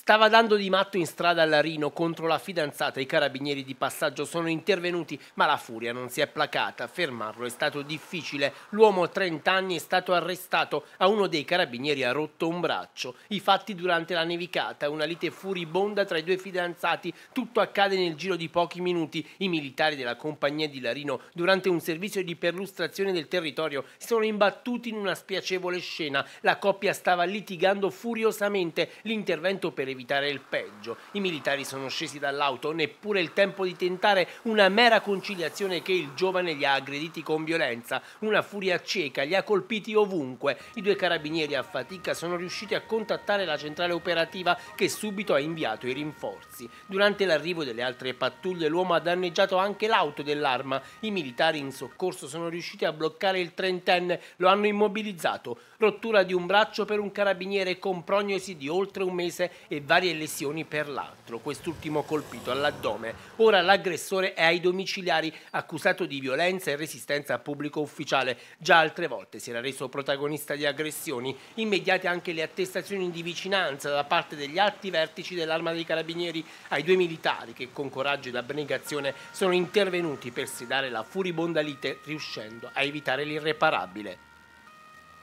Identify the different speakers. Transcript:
Speaker 1: Stava dando di matto in strada a Larino contro la fidanzata. I carabinieri di passaggio sono intervenuti, ma la furia non si è placata. Fermarlo è stato difficile. L'uomo, 30 anni, è stato arrestato. A uno dei carabinieri ha rotto un braccio. I fatti durante la nevicata, una lite furibonda tra i due fidanzati. Tutto accade nel giro di pochi minuti. I militari della compagnia di Larino, durante un servizio di perlustrazione del territorio, si sono imbattuti in una spiacevole scena. La coppia stava litigando furiosamente. L'intervento per evitare il peggio. I militari sono scesi dall'auto, neppure il tempo di tentare una mera conciliazione che il giovane li ha aggrediti con violenza. Una furia cieca li ha colpiti ovunque. I due carabinieri a fatica sono riusciti a contattare la centrale operativa che subito ha inviato i rinforzi. Durante l'arrivo delle altre pattuglie l'uomo ha danneggiato anche l'auto dell'arma. I militari in soccorso sono riusciti a bloccare il trentenne, lo hanno immobilizzato. Rottura di un braccio per un carabiniere con prognosi di oltre un mese e varie lesioni per l'altro, quest'ultimo colpito all'addome. Ora l'aggressore è ai domiciliari accusato di violenza e resistenza a pubblico ufficiale. Già altre volte si era reso protagonista di aggressioni, immediate anche le attestazioni di vicinanza da parte degli alti vertici dell'arma dei carabinieri ai due militari che con coraggio ed abnegazione sono intervenuti per sedare la furibonda lite riuscendo a evitare l'irreparabile.